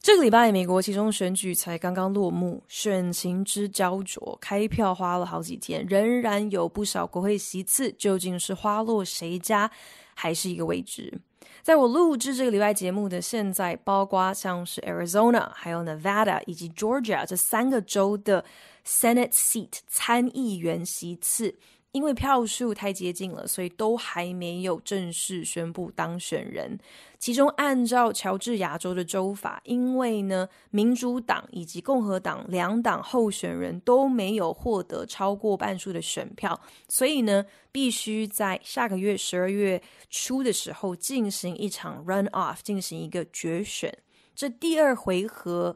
这个礼拜，美国其中选举才刚刚落幕，选情之焦灼，开票花了好几天，仍然有不少国会席次，究竟是花落谁家，还是一个未知。在我录制这个礼拜节目的现在，包括像是 Arizona、还有 Nevada 以及 Georgia 这三个州的 Senate Seat 参议员席次。因为票数太接近了，所以都还没有正式宣布当选人。其中，按照乔治亚州的州法，因为呢，民主党以及共和党两党候选人都没有获得超过半数的选票，所以呢，必须在下个月十二月初的时候进行一场 run off，进行一个决选。这第二回合。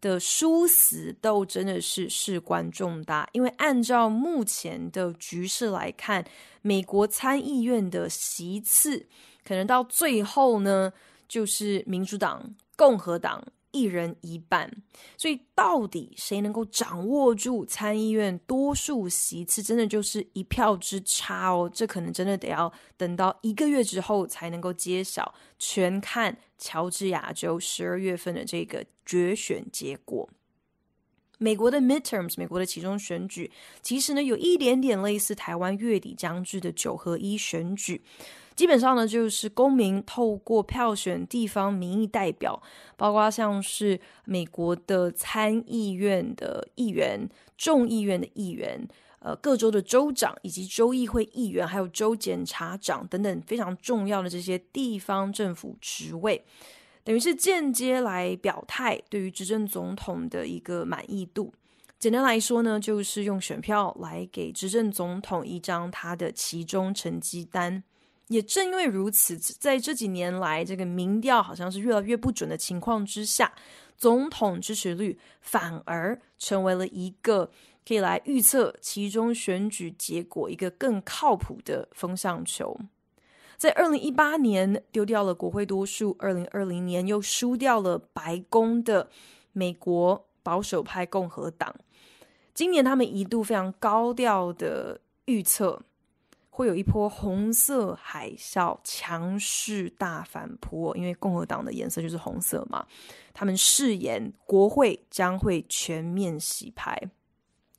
的殊死斗争真的是事关重大，因为按照目前的局势来看，美国参议院的席次可能到最后呢，就是民主党、共和党。一人一半，所以到底谁能够掌握住参议院多数席次，真的就是一票之差哦。这可能真的得要等到一个月之后才能够揭晓，全看乔治亚州十二月份的这个决选结果。美国的 midterms，美国的其中选举，其实呢有一点点类似台湾月底将至的九合一选举。基本上呢，就是公民透过票选地方民意代表，包括像是美国的参议院的议员、众议院的议员、呃各州的州长以及州议会议员，还有州检察长等等非常重要的这些地方政府职位，等于是间接来表态对于执政总统的一个满意度。简单来说呢，就是用选票来给执政总统一张他的其中成绩单。也正因为如此，在这几年来，这个民调好像是越来越不准的情况之下，总统支持率反而成为了一个可以来预测其中选举结果一个更靠谱的风向球。在二零一八年丢掉了国会多数，二零二零年又输掉了白宫的美国保守派共和党，今年他们一度非常高调的预测。会有一波红色海啸强势大反扑，因为共和党的颜色就是红色嘛。他们誓言国会将会全面洗牌。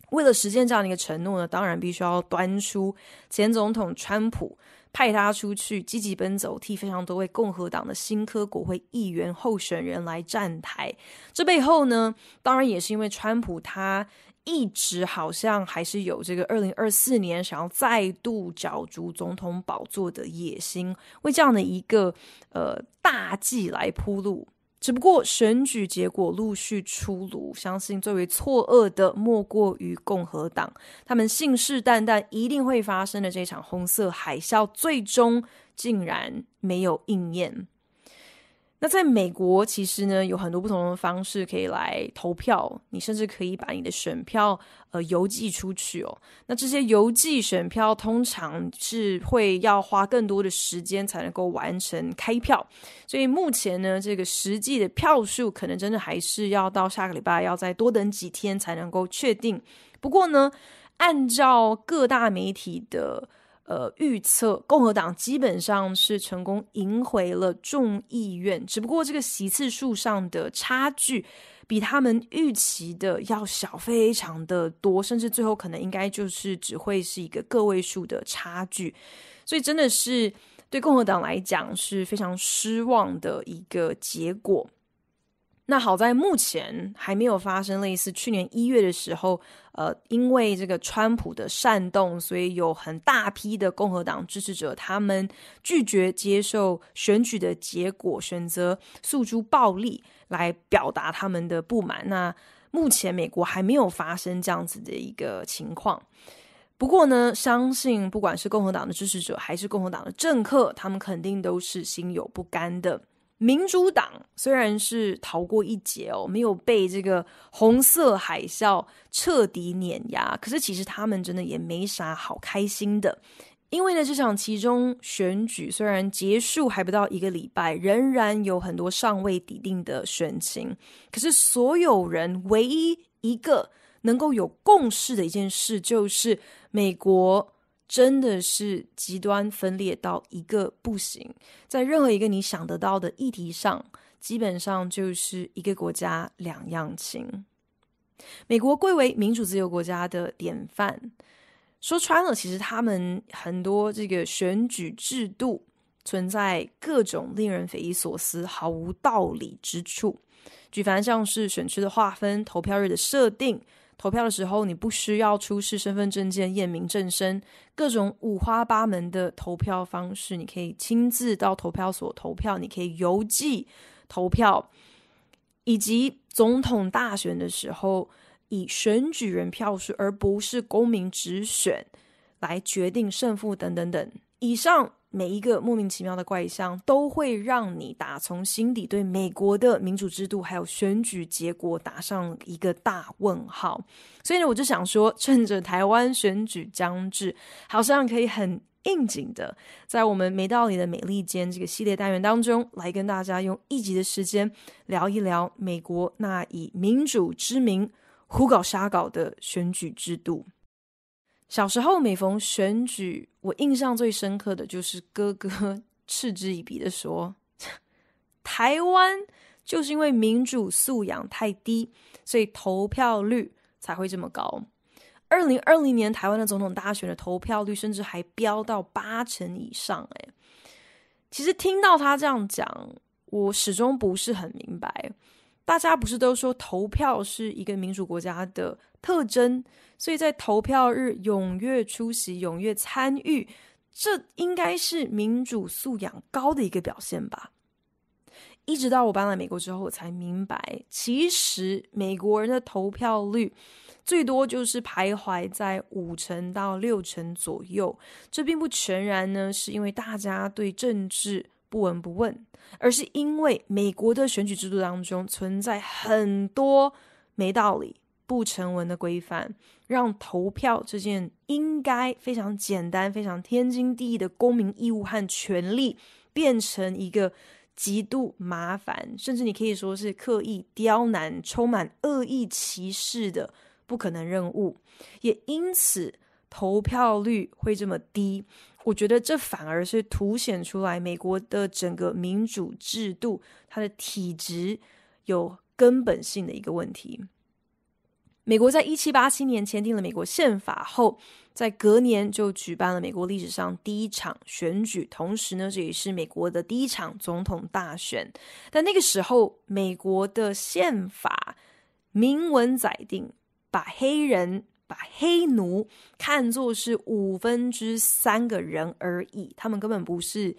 为了实现这样的一个承诺呢，当然必须要端出前总统川普，派他出去积极奔走，替非常多位共和党的新科国会议员候选人来站台。这背后呢，当然也是因为川普他。一直好像还是有这个二零二四年想要再度角逐总统宝座的野心，为这样的一个呃大计来铺路。只不过选举结果陆续出炉，相信最为错愕的莫过于共和党，他们信誓旦旦一定会发生的这场红色海啸，最终竟然没有应验。那在美国，其实呢，有很多不同的方式可以来投票。你甚至可以把你的选票呃邮寄出去哦。那这些邮寄选票通常是会要花更多的时间才能够完成开票，所以目前呢，这个实际的票数可能真的还是要到下个礼拜要再多等几天才能够确定。不过呢，按照各大媒体的。呃，预测共和党基本上是成功赢回了众议院，只不过这个席次数上的差距比他们预期的要小，非常的多，甚至最后可能应该就是只会是一个个位数的差距，所以真的是对共和党来讲是非常失望的一个结果。那好在目前还没有发生类似去年一月的时候，呃，因为这个川普的煽动，所以有很大批的共和党支持者他们拒绝接受选举的结果，选择诉诸暴力来表达他们的不满。那目前美国还没有发生这样子的一个情况。不过呢，相信不管是共和党的支持者还是共和党的政客，他们肯定都是心有不甘的。民主党虽然是逃过一劫哦，没有被这个红色海啸彻底碾压，可是其实他们真的也没啥好开心的，因为呢，这场其中选举虽然结束还不到一个礼拜，仍然有很多尚未抵定的选情。可是所有人唯一一个能够有共识的一件事，就是美国。真的是极端分裂到一个不行，在任何一个你想得到的议题上，基本上就是一个国家两样情。美国贵为民主自由国家的典范，说穿了，其实他们很多这个选举制度存在各种令人匪夷所思、毫无道理之处，举凡像是选区的划分、投票日的设定。投票的时候，你不需要出示身份证件验明正身，各种五花八门的投票方式，你可以亲自到投票所投票，你可以邮寄投票，以及总统大选的时候以选举人票数而不是公民直选来决定胜负等等等。以上。每一个莫名其妙的怪象，都会让你打从心底对美国的民主制度还有选举结果打上一个大问号。所以呢，我就想说，趁着台湾选举将至，好像可以很应景的，在我们没道理的美利坚这个系列单元当中，来跟大家用一集的时间聊一聊美国那以民主之名胡搞瞎搞的选举制度。小时候每逢选举，我印象最深刻的就是哥哥 嗤之以鼻的说：“台湾就是因为民主素养太低，所以投票率才会这么高。二零二零年台湾的总统大选的投票率甚至还飙到八成以上。”诶，其实听到他这样讲，我始终不是很明白。大家不是都说投票是一个民主国家的特征，所以在投票日踊跃出席、踊跃参与，这应该是民主素养高的一个表现吧？一直到我搬来美国之后，我才明白，其实美国人的投票率最多就是徘徊在五成到六成左右，这并不全然呢，是因为大家对政治。不闻不问，而是因为美国的选举制度当中存在很多没道理、不成文的规范，让投票这件应该非常简单、非常天经地义的公民义务和权利，变成一个极度麻烦，甚至你可以说是刻意刁难、充满恶意歧视的不可能任务。也因此，投票率会这么低。我觉得这反而是凸显出来美国的整个民主制度它的体制有根本性的一个问题。美国在一七八七年签订了美国宪法后，在隔年就举办了美国历史上第一场选举，同时呢，这也是美国的第一场总统大选。但那个时候，美国的宪法明文载定把黑人。把黑奴看作是五分之三个人而已，他们根本不是，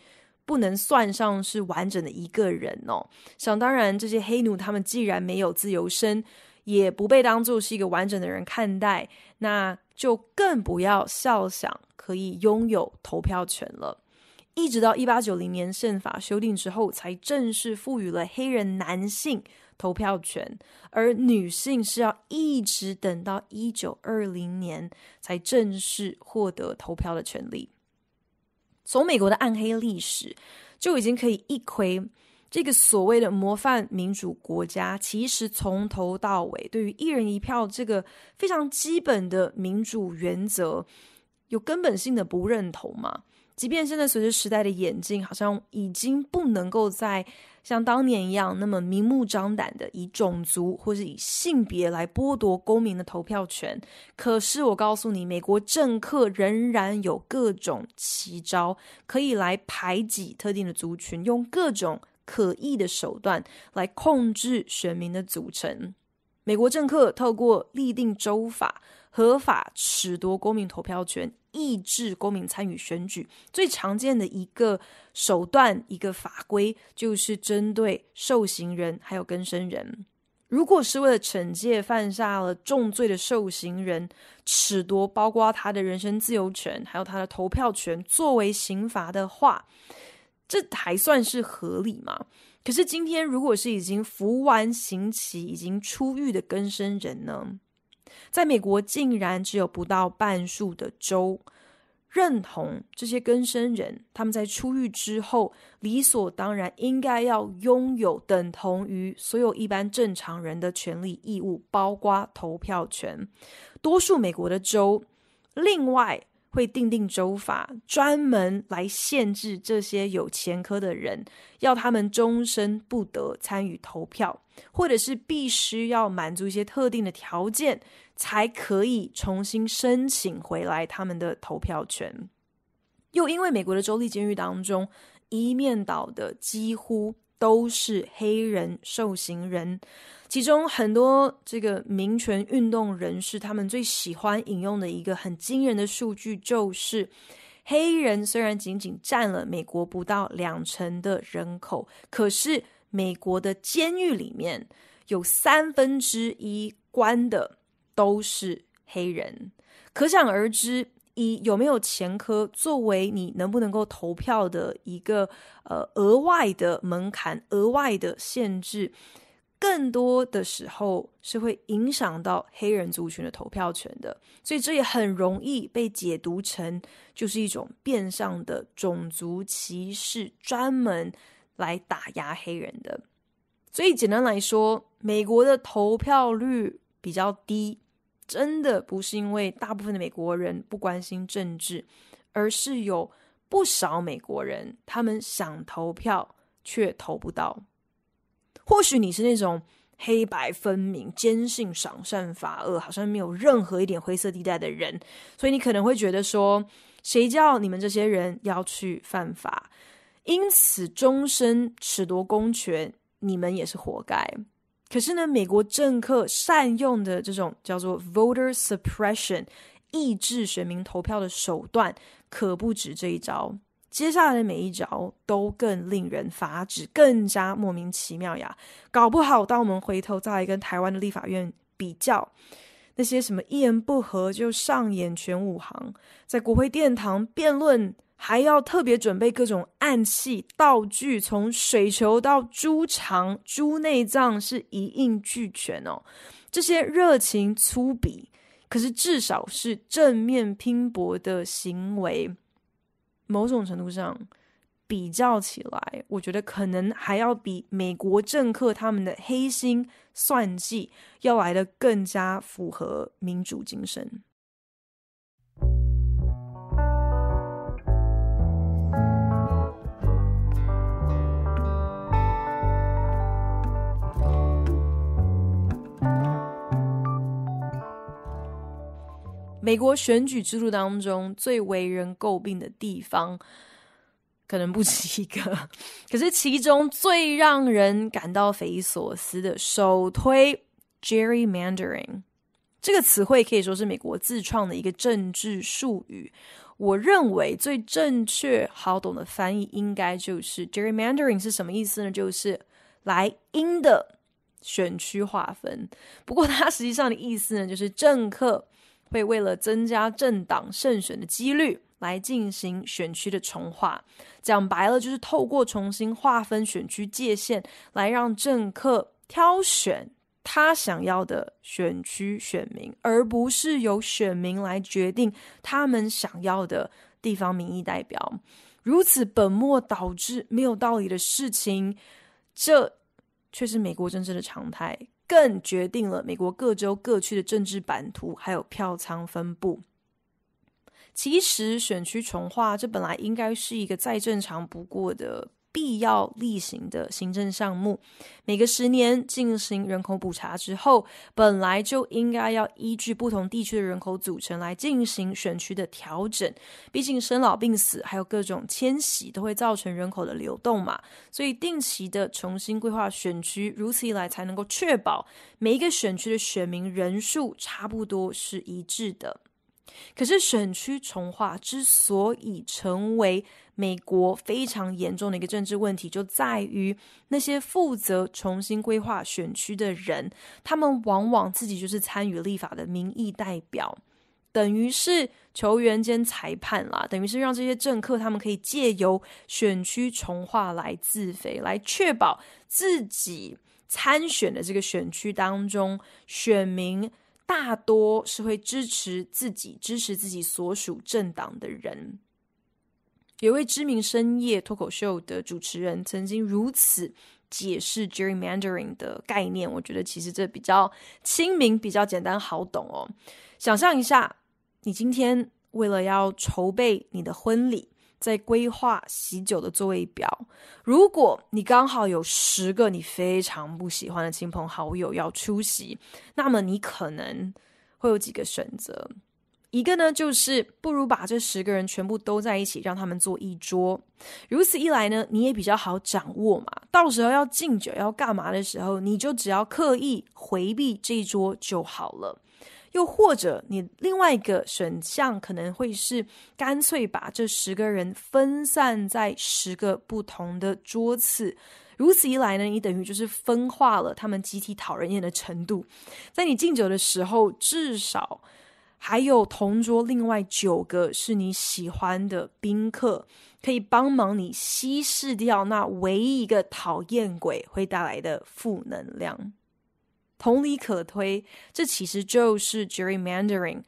不能算上是完整的一个人哦。想当然，这些黑奴他们既然没有自由身，也不被当做是一个完整的人看待，那就更不要笑想可以拥有投票权了。一直到一八九零年宪法修订之后，才正式赋予了黑人男性。投票权，而女性是要一直等到一九二零年才正式获得投票的权利。从美国的暗黑历史就已经可以一窥，这个所谓的模范民主国家，其实从头到尾对于一人一票这个非常基本的民主原则，有根本性的不认同嘛？即便现在随着时代的演进，好像已经不能够在。像当年一样，那么明目张胆的以种族或是以性别来剥夺公民的投票权。可是我告诉你，美国政客仍然有各种奇招，可以来排挤特定的族群，用各种可疑的手段来控制选民的组成。美国政客透过立定州法，合法褫夺公民投票权，抑制公民参与选举。最常见的一个手段、一个法规，就是针对受刑人还有更生人。如果是为了惩戒犯下了重罪的受刑人，褫夺包括他的人身自由权，还有他的投票权，作为刑罚的话，这还算是合理吗？可是今天，如果是已经服完刑期、已经出狱的更生人呢？在美国，竟然只有不到半数的州认同这些根生人，他们在出狱之后理所当然应该要拥有等同于所有一般正常人的权利义务，包括投票权。多数美国的州，另外。会定定州法，专门来限制这些有前科的人，要他们终身不得参与投票，或者是必须要满足一些特定的条件，才可以重新申请回来他们的投票权。又因为美国的州立监狱当中，一面倒的几乎。都是黑人受刑人，其中很多这个民权运动人士，他们最喜欢引用的一个很惊人的数据，就是黑人虽然仅仅占了美国不到两成的人口，可是美国的监狱里面有三分之一关的都是黑人，可想而知。以有没有前科作为你能不能够投票的一个呃额外的门槛、额外的限制，更多的时候是会影响到黑人族群的投票权的，所以这也很容易被解读成就是一种变相的种族歧视，专门来打压黑人的。所以简单来说，美国的投票率比较低。真的不是因为大部分的美国人不关心政治，而是有不少美国人，他们想投票却投不到。或许你是那种黑白分明、坚信赏善罚恶、好像没有任何一点灰色地带的人，所以你可能会觉得说，谁叫你们这些人要去犯法，因此终身持夺公权，你们也是活该。可是呢，美国政客善用的这种叫做 voter suppression，抑制选民投票的手段，可不止这一招。接下来的每一招都更令人发指，更加莫名其妙呀！搞不好，当我们回头再来跟台湾的立法院比较，那些什么一言不合就上演全武行，在国会殿堂辩论。还要特别准备各种暗器道具，从水球到猪肠、猪内脏是一应俱全哦。这些热情粗鄙，可是至少是正面拼搏的行为。某种程度上比较起来，我觉得可能还要比美国政客他们的黑心算计要来的更加符合民主精神。美国选举制度当中最为人诟病的地方，可能不止一个。可是其中最让人感到匪夷所思的，首推 gerrymandering 这个词汇，可以说是美国自创的一个政治术语。我认为最正确好懂的翻译，应该就是 gerrymandering 是什么意思呢？就是来英的选区划分。不过它实际上的意思呢，就是政客。会为了增加政党胜选的几率来进行选区的重划，讲白了就是透过重新划分选区界限来让政客挑选他想要的选区选民，而不是由选民来决定他们想要的地方民意代表。如此本末倒置、没有道理的事情，这却是美国政治的常态。更决定了美国各州各区的政治版图，还有票仓分布。其实选区重划这本来应该是一个再正常不过的。必要例行的行政项目，每个十年进行人口普查之后，本来就应该要依据不同地区的人口组成来进行选区的调整。毕竟生老病死还有各种迁徙都会造成人口的流动嘛，所以定期的重新规划选区，如此一来才能够确保每一个选区的选民人数差不多是一致的。可是，选区重划之所以成为美国非常严重的一个政治问题，就在于那些负责重新规划选区的人，他们往往自己就是参与立法的民意代表，等于是球员兼裁判啦，等于是让这些政客他们可以借由选区重划来自肥，来确保自己参选的这个选区当中选民。大多是会支持自己、支持自己所属政党的人。有位知名深夜脱口秀的主持人曾经如此解释 gerrymandering 的概念，我觉得其实这比较亲民、比较简单、好懂哦。想象一下，你今天为了要筹备你的婚礼。在规划喜酒的座位表，如果你刚好有十个你非常不喜欢的亲朋好友要出席，那么你可能会有几个选择。一个呢，就是不如把这十个人全部都在一起，让他们坐一桌。如此一来呢，你也比较好掌握嘛。到时候要敬酒要干嘛的时候，你就只要刻意回避这一桌就好了。又或者，你另外一个选项可能会是，干脆把这十个人分散在十个不同的桌次。如此一来呢，你等于就是分化了他们集体讨人厌的程度。在你敬酒的时候，至少还有同桌另外九个是你喜欢的宾客，可以帮忙你稀释掉那唯一一个讨厌鬼会带来的负能量。同理可推，这其实就是 gerrymandering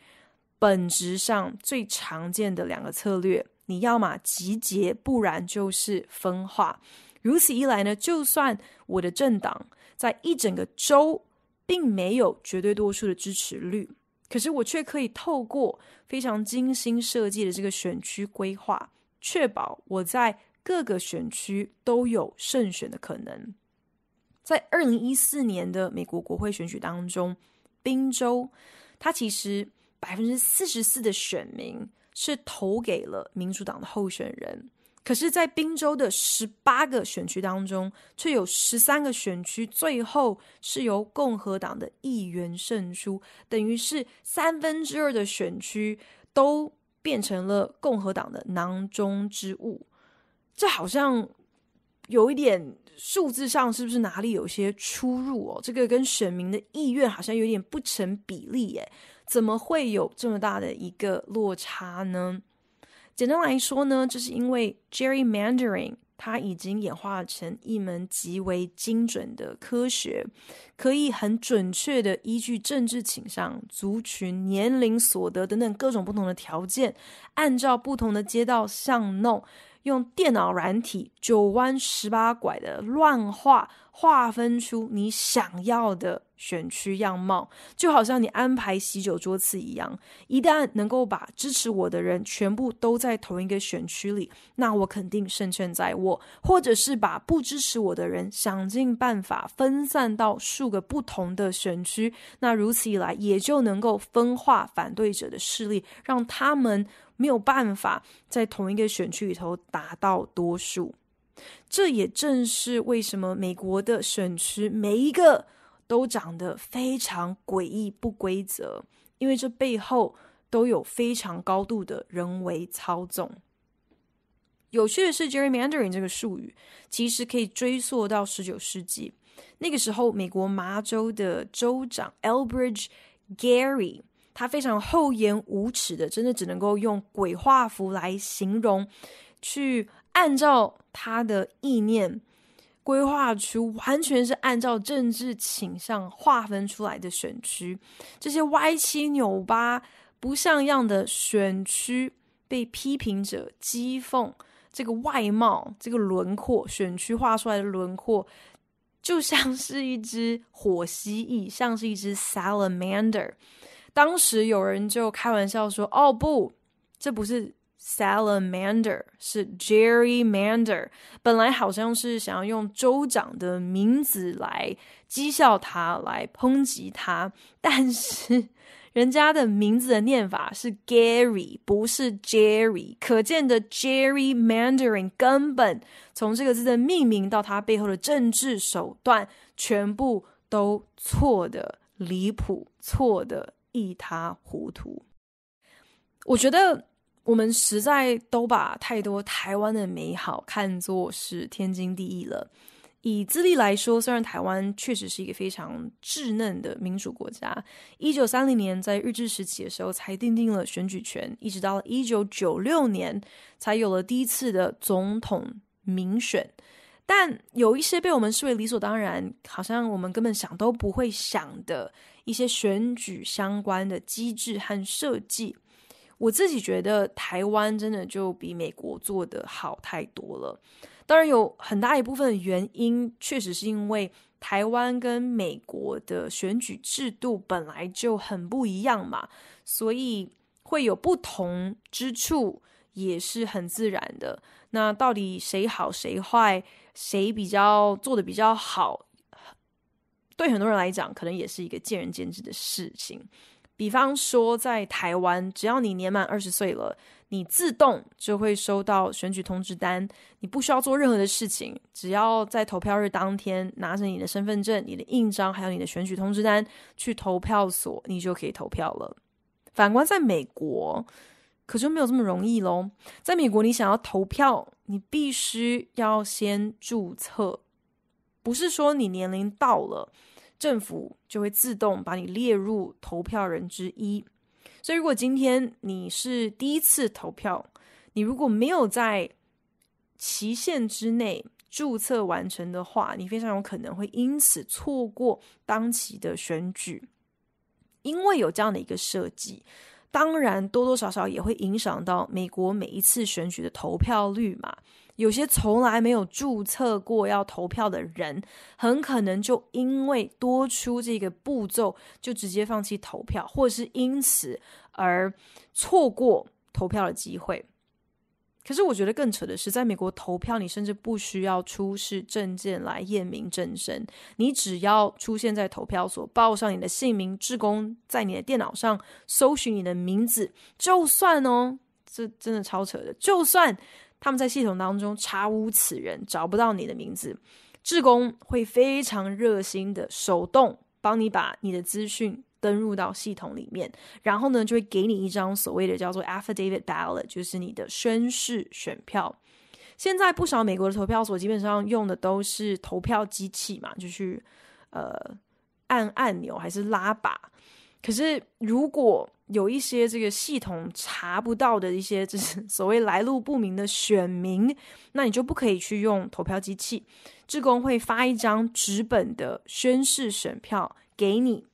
本质上最常见的两个策略，你要么集结，不然就是分化。如此一来呢，就算我的政党在一整个州并没有绝对多数的支持率，可是我却可以透过非常精心设计的这个选区规划，确保我在各个选区都有胜选的可能。在二零一四年的美国国会选举当中，宾州，它其实百分之四十四的选民是投给了民主党的候选人，可是，在宾州的十八个选区当中，却有十三个选区最后是由共和党的议员胜出，等于是三分之二的选区都变成了共和党的囊中之物，这好像有一点。数字上是不是哪里有些出入哦？这个跟选民的意愿好像有点不成比例耶，怎么会有这么大的一个落差呢？简单来说呢，就是因为 gerrymandering 它已经演化成一门极为精准的科学，可以很准确的依据政治倾向、族群、年龄、所得等等各种不同的条件，按照不同的街道巷弄。用电脑软体九弯十八拐的乱画。划分出你想要的选区样貌，就好像你安排喜酒桌次一样。一旦能够把支持我的人全部都在同一个选区里，那我肯定胜券在握；或者是把不支持我的人想尽办法分散到数个不同的选区，那如此一来也就能够分化反对者的势力，让他们没有办法在同一个选区里头达到多数。这也正是为什么美国的选区每一个都长得非常诡异不规则，因为这背后都有非常高度的人为操纵。有趣的是，gerrymandering 这个术语其实可以追溯到十九世纪，那个时候美国麻州的州长 Elbridge Gerry，他非常厚颜无耻的，真的只能够用鬼画符来形容，去。按照他的意念规划出完全是按照政治倾向划分出来的选区，这些歪七扭八、不像样的选区被批评者讥讽：这个外貌、这个轮廓，选区画出来的轮廓就像是一只火蜥蜴，像是一只 salamander。当时有人就开玩笑说：“哦不，这不是。” Salamander 是 gerrymander，本来好像是想要用州长的名字来讥笑他，来抨击他，但是人家的名字的念法是 Gary，不是 Jerry。可见的 gerrymandering 根本从这个字的命名到它背后的政治手段，全部都错的离谱，错的一塌糊涂。我觉得。我们实在都把太多台湾的美好看作是天经地义了。以资历来说，虽然台湾确实是一个非常稚嫩的民主国家，一九三零年在日治时期的时候才定定了选举权，一直到一九九六年才有了第一次的总统民选。但有一些被我们视为理所当然，好像我们根本想都不会想的一些选举相关的机制和设计。我自己觉得台湾真的就比美国做的好太多了。当然有很大一部分的原因，确实是因为台湾跟美国的选举制度本来就很不一样嘛，所以会有不同之处也是很自然的。那到底谁好谁坏，谁比较做的比较好，对很多人来讲，可能也是一个见仁见智的事情。比方说，在台湾，只要你年满二十岁了，你自动就会收到选举通知单，你不需要做任何的事情，只要在投票日当天拿着你的身份证、你的印章还有你的选举通知单去投票所，你就可以投票了。反观在美国，可就没有这么容易喽。在美国，你想要投票，你必须要先注册，不是说你年龄到了。政府就会自动把你列入投票人之一，所以如果今天你是第一次投票，你如果没有在期限之内注册完成的话，你非常有可能会因此错过当期的选举，因为有这样的一个设计，当然多多少少也会影响到美国每一次选举的投票率嘛。有些从来没有注册过要投票的人，很可能就因为多出这个步骤，就直接放弃投票，或是因此而错过投票的机会。可是我觉得更扯的是，在美国投票，你甚至不需要出示证件来验明正身，你只要出现在投票所，报上你的姓名，志工在你的电脑上搜寻你的名字，就算哦，这真的超扯的，就算。他们在系统当中查无此人，找不到你的名字，志工会非常热心的手动帮你把你的资讯登入到系统里面，然后呢，就会给你一张所谓的叫做 affidavit ballot，就是你的宣誓选票。现在不少美国的投票所基本上用的都是投票机器嘛，就是呃按按钮还是拉把。可是，如果有一些这个系统查不到的一些，就是 所谓来路不明的选民，那你就不可以去用投票机器。志工会发一张纸本的宣誓选票给你，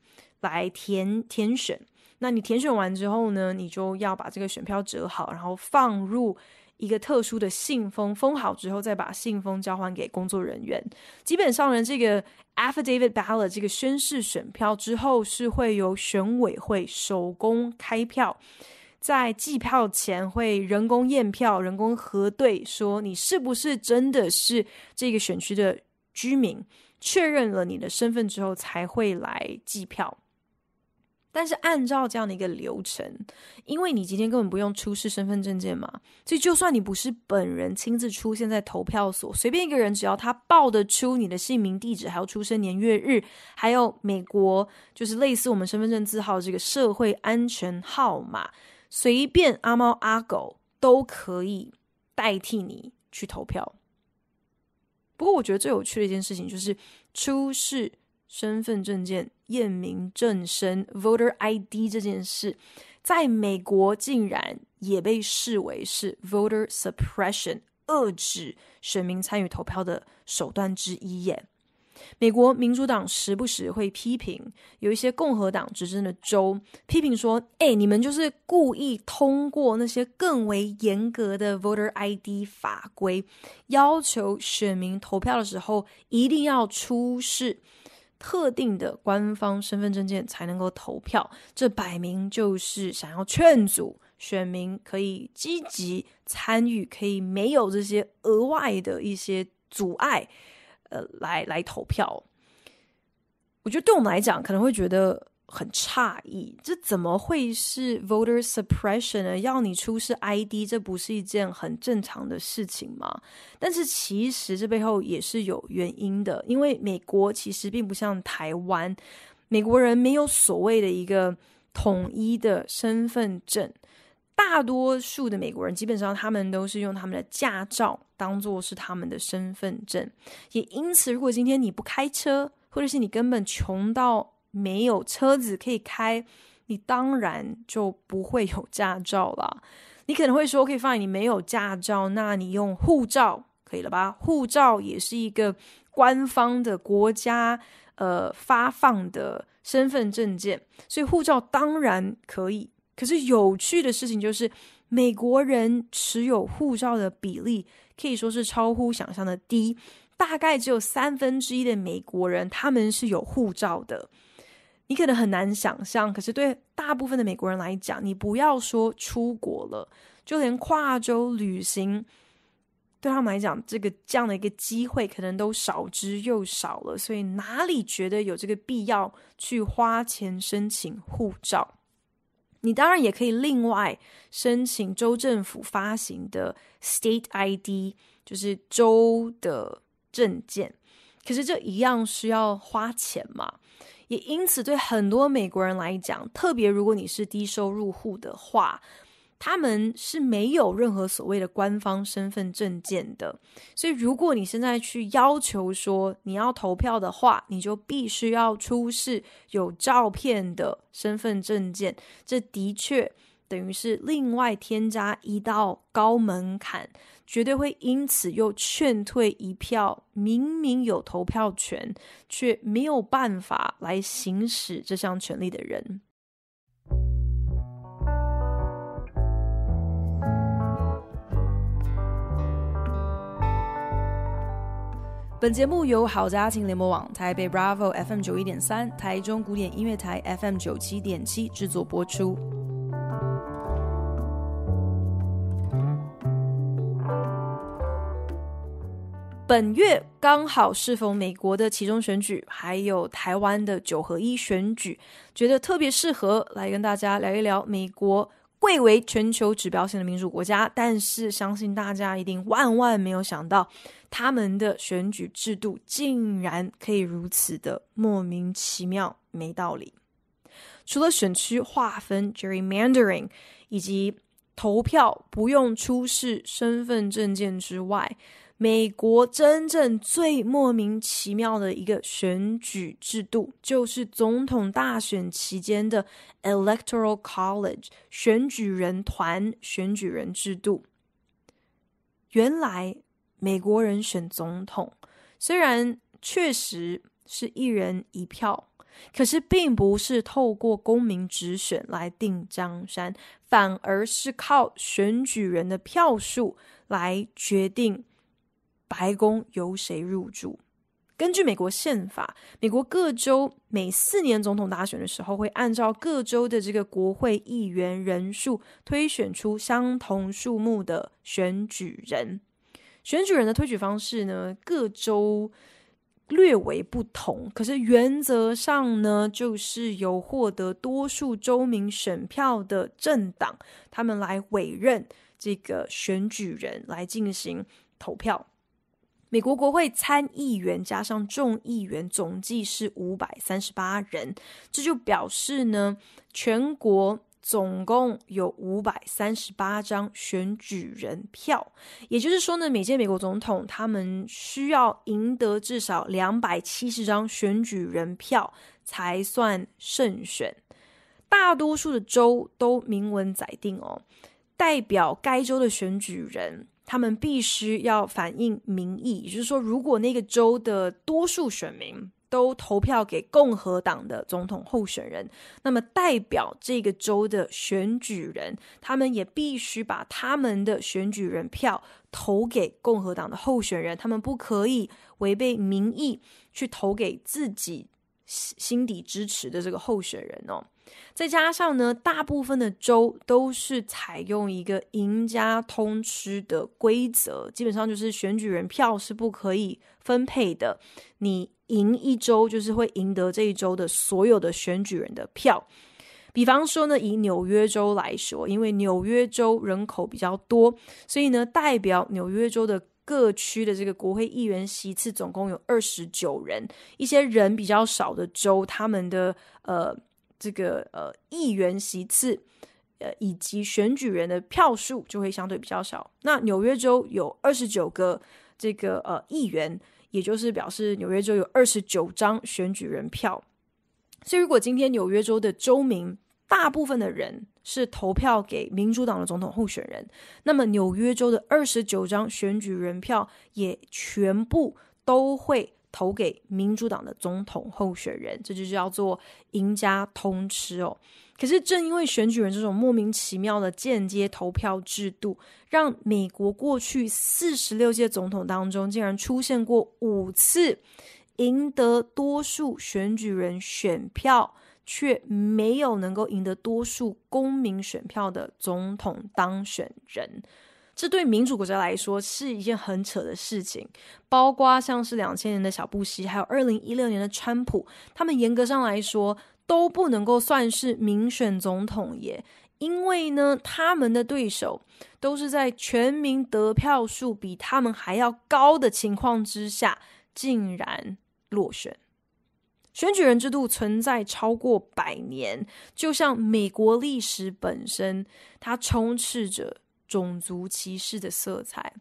来填填选。那你填选完之后呢，你就要把这个选票折好，然后放入。一个特殊的信封封好之后，再把信封交还给工作人员。基本上呢，这个 affidavit ballot 这个宣誓选票之后是会由选委会手工开票，在计票前会人工验票、人工核对，说你是不是真的是这个选区的居民，确认了你的身份之后才会来计票。但是按照这样的一个流程，因为你今天根本不用出示身份证件嘛，所以就算你不是本人亲自出现在投票所，随便一个人只要他报得出你的姓名、地址，还有出生年月日，还有美国就是类似我们身份证字号这个社会安全号码，随便阿猫阿狗都可以代替你去投票。不过我觉得最有趣的一件事情就是出示。身份证件验明正身，voter ID 这件事，在美国竟然也被视为是 voter suppression，遏制选民参与投票的手段之一耶。美国民主党时不时会批评有一些共和党执政的州，批评说：“哎，你们就是故意通过那些更为严格的 voter ID 法规，要求选民投票的时候一定要出示。”特定的官方身份证件才能够投票，这摆明就是想要劝阻选民可以积极参与，可以没有这些额外的一些阻碍，呃，来来投票。我觉得对我们来讲，可能会觉得。很诧异，这怎么会是 voter suppression 呢？要你出示 ID，这不是一件很正常的事情吗？但是其实这背后也是有原因的，因为美国其实并不像台湾，美国人没有所谓的一个统一的身份证，大多数的美国人基本上他们都是用他们的驾照当做是他们的身份证，也因此，如果今天你不开车，或者是你根本穷到。没有车子可以开，你当然就不会有驾照了。你可能会说，可以放你没有驾照，那你用护照可以了吧？护照也是一个官方的国家呃发放的身份证件，所以护照当然可以。可是有趣的事情就是，美国人持有护照的比例可以说是超乎想象的低，大概只有三分之一的美国人他们是有护照的。你可能很难想象，可是对大部分的美国人来讲，你不要说出国了，就连跨州旅行对他们来讲，这个这样的一个机会可能都少之又少了，所以哪里觉得有这个必要去花钱申请护照？你当然也可以另外申请州政府发行的 State ID，就是州的证件，可是这一样需要花钱嘛？也因此，对很多美国人来讲，特别如果你是低收入户的话，他们是没有任何所谓的官方身份证件的。所以，如果你现在去要求说你要投票的话，你就必须要出示有照片的身份证件。这的确。等于是另外添加一道高门槛，绝对会因此又劝退一票明明有投票权，却没有办法来行使这项权利的人。本节目由好家庭联盟网、台北 Bravo FM 九一点三、台中古典音乐台 FM 九七点七制作播出。本月刚好适逢美国的其中选举，还有台湾的九合一选举，觉得特别适合来跟大家聊一聊美国。贵为全球指标性的民主国家，但是相信大家一定万万没有想到，他们的选举制度竟然可以如此的莫名其妙、没道理。除了选区划分 （gerrymandering） 以及投票不用出示身份证件之外，美国真正最莫名其妙的一个选举制度，就是总统大选期间的 Electoral College（ 选举人团）选举人制度。原来美国人选总统，虽然确实是一人一票，可是并不是透过公民直选来定江山，反而是靠选举人的票数来决定。白宫由谁入住？根据美国宪法，美国各州每四年总统大选的时候，会按照各州的这个国会议员人数推选出相同数目的选举人。选举人的推举方式呢，各州略为不同，可是原则上呢，就是由获得多数州民选票的政党，他们来委任这个选举人来进行投票。美国国会参议员加上众议员总计是五百三十八人，这就表示呢，全国总共有五百三十八张选举人票。也就是说呢，每届美国总统他们需要赢得至少两百七十张选举人票才算胜选。大多数的州都明文载定哦，代表该州的选举人。他们必须要反映民意，也就是说，如果那个州的多数选民都投票给共和党的总统候选人，那么代表这个州的选举人，他们也必须把他们的选举人票投给共和党的候选人，他们不可以违背民意去投给自己心底支持的这个候选人哦。再加上呢，大部分的州都是采用一个赢家通吃的规则，基本上就是选举人票是不可以分配的。你赢一周就是会赢得这一周的所有的选举人的票。比方说呢，以纽约州来说，因为纽约州人口比较多，所以呢，代表纽约州的各区的这个国会议员席次总共有二十九人。一些人比较少的州，他们的呃。这个呃议员席次，呃以及选举人的票数就会相对比较少。那纽约州有二十九个这个呃议员，也就是表示纽约州有二十九张选举人票。所以如果今天纽约州的州民大部分的人是投票给民主党的总统候选人，那么纽约州的二十九张选举人票也全部都会。投给民主党的总统候选人，这就叫做赢家通吃哦。可是正因为选举人这种莫名其妙的间接投票制度，让美国过去四十六届总统当中，竟然出现过五次赢得多数选举人选票，却没有能够赢得多数公民选票的总统当选人。这对民主国家来说是一件很扯的事情，包括像是两千年的小布希，还有二零一六年的川普，他们严格上来说都不能够算是民选总统耶，因为呢，他们的对手都是在全民得票数比他们还要高的情况之下，竟然落选。选举人制度存在超过百年，就像美国历史本身，它充斥着。种族歧视的色彩，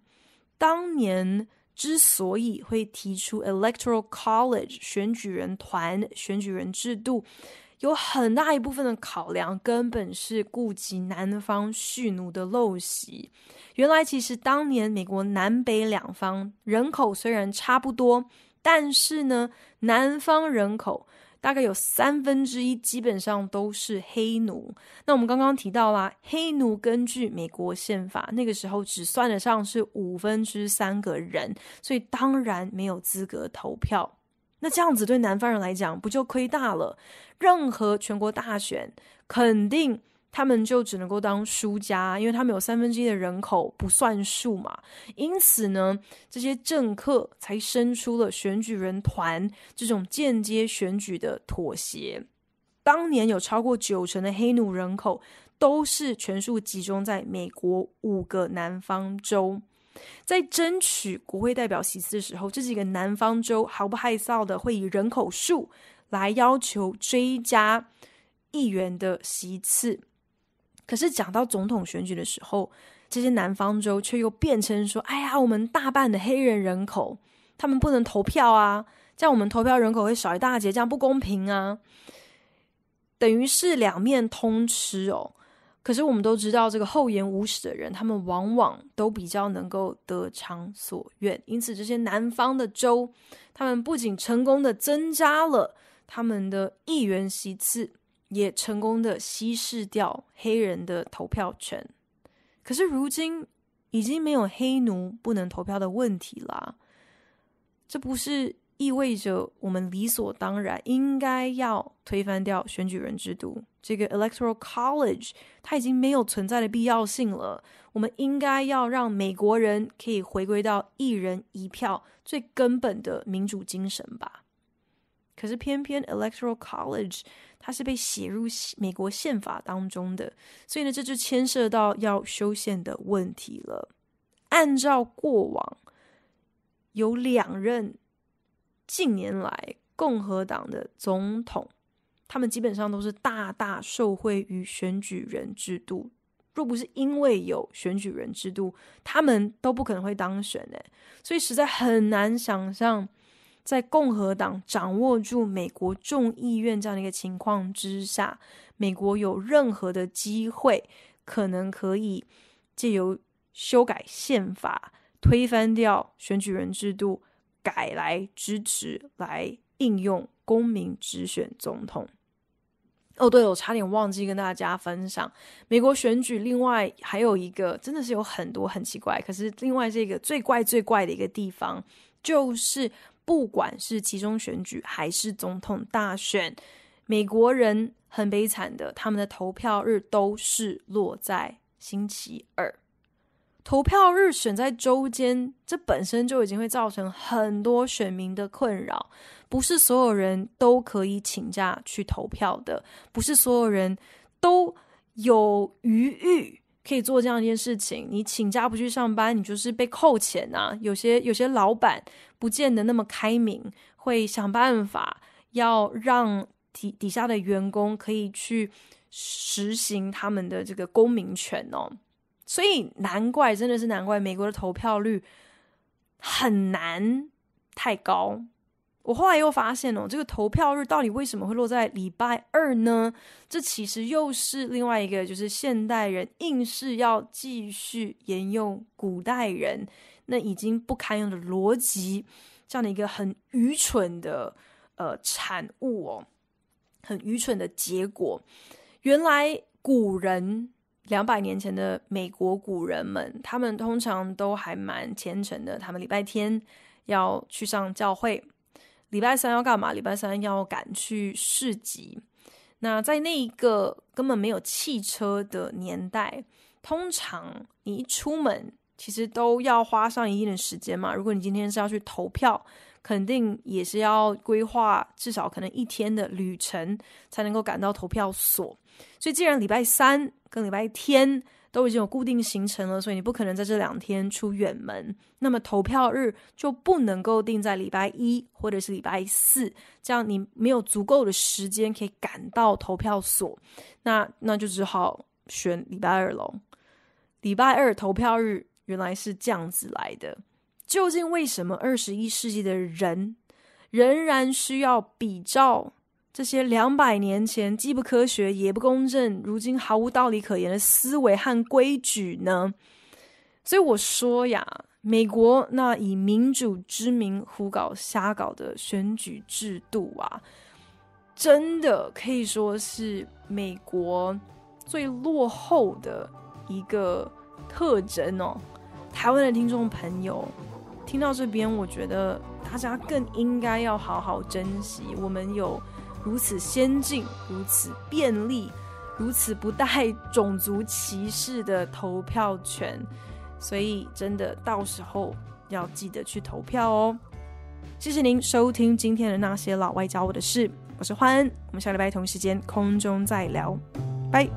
当年之所以会提出 Electoral College 选举人团选举人制度，有很大一部分的考量，根本是顾及南方蓄奴的陋习。原来其实当年美国南北两方人口虽然差不多，但是呢，南方人口。大概有三分之一，基本上都是黑奴。那我们刚刚提到啦，黑奴根据美国宪法，那个时候只算得上是五分之三个人，所以当然没有资格投票。那这样子对南方人来讲，不就亏大了？任何全国大选，肯定。他们就只能够当输家，因为他们有三分之一的人口不算数嘛。因此呢，这些政客才生出了选举人团这种间接选举的妥协。当年有超过九成的黑奴人口都是全数集中在美国五个南方州，在争取国会代表席次的时候，这几个南方州毫不害臊的会以人口数来要求追加议员的席次。可是讲到总统选举的时候，这些南方州却又辩称说：“哎呀，我们大半的黑人人口，他们不能投票啊，这样我们投票人口会少一大截，这样不公平啊！”等于是两面通吃哦。可是我们都知道，这个厚颜无耻的人，他们往往都比较能够得偿所愿。因此，这些南方的州，他们不仅成功的增加了他们的议员席次。也成功的稀释掉黑人的投票权，可是如今已经没有黑奴不能投票的问题啦。这不是意味着我们理所当然应该要推翻掉选举人制度这个 Electoral College，它已经没有存在的必要性了。我们应该要让美国人可以回归到一人一票最根本的民主精神吧。可是偏偏 Electoral College 它是被写入美国宪法当中的，所以呢，这就牵涉到要修宪的问题了。按照过往，有两任近年来共和党的总统，他们基本上都是大大受惠于选举人制度。若不是因为有选举人制度，他们都不可能会当选诶，所以实在很难想象。在共和党掌握住美国众议院这样的一个情况之下，美国有任何的机会，可能可以借由修改宪法，推翻掉选举人制度，改来支持来应用公民直选总统。哦，对了，我差点忘记跟大家分享，美国选举另外还有一个真的是有很多很奇怪，可是另外这个最怪最怪的一个地方就是。不管是其中选举还是总统大选，美国人很悲惨的，他们的投票日都是落在星期二。投票日选在周间，这本身就已经会造成很多选民的困扰。不是所有人都可以请假去投票的，不是所有人都有余裕。可以做这样一件事情，你请假不去上班，你就是被扣钱呐。有些有些老板不见得那么开明，会想办法要让底底下的员工可以去实行他们的这个公民权哦。所以难怪真的是难怪，美国的投票率很难太高。我后来又发现哦，这个投票日到底为什么会落在礼拜二呢？这其实又是另外一个，就是现代人硬是要继续沿用古代人那已经不堪用的逻辑，这样的一个很愚蠢的呃产物哦，很愚蠢的结果。原来古人两百年前的美国古人们，他们通常都还蛮虔诚的，他们礼拜天要去上教会。礼拜三要干嘛？礼拜三要赶去市集。那在那一个根本没有汽车的年代，通常你一出门，其实都要花上一定的时间嘛。如果你今天是要去投票，肯定也是要规划至少可能一天的旅程才能够赶到投票所。所以，既然礼拜三跟礼拜天。都已经有固定行程了，所以你不可能在这两天出远门。那么投票日就不能够定在礼拜一或者是礼拜四，这样你没有足够的时间可以赶到投票所。那那就只好选礼拜二喽。礼拜二投票日原来是这样子来的。究竟为什么二十一世纪的人仍然需要比照？这些两百年前既不科学也不公正，如今毫无道理可言的思维和规矩呢？所以我说呀，美国那以民主之名胡搞瞎搞的选举制度啊，真的可以说是美国最落后的一个特征哦。台湾的听众朋友，听到这边，我觉得大家更应该要好好珍惜我们有。如此先进，如此便利，如此不带种族歧视的投票权，所以真的到时候要记得去投票哦。谢谢您收听今天的那些老外教我的事，我是欢恩，我们下礼拜同一时间空中再聊，拜。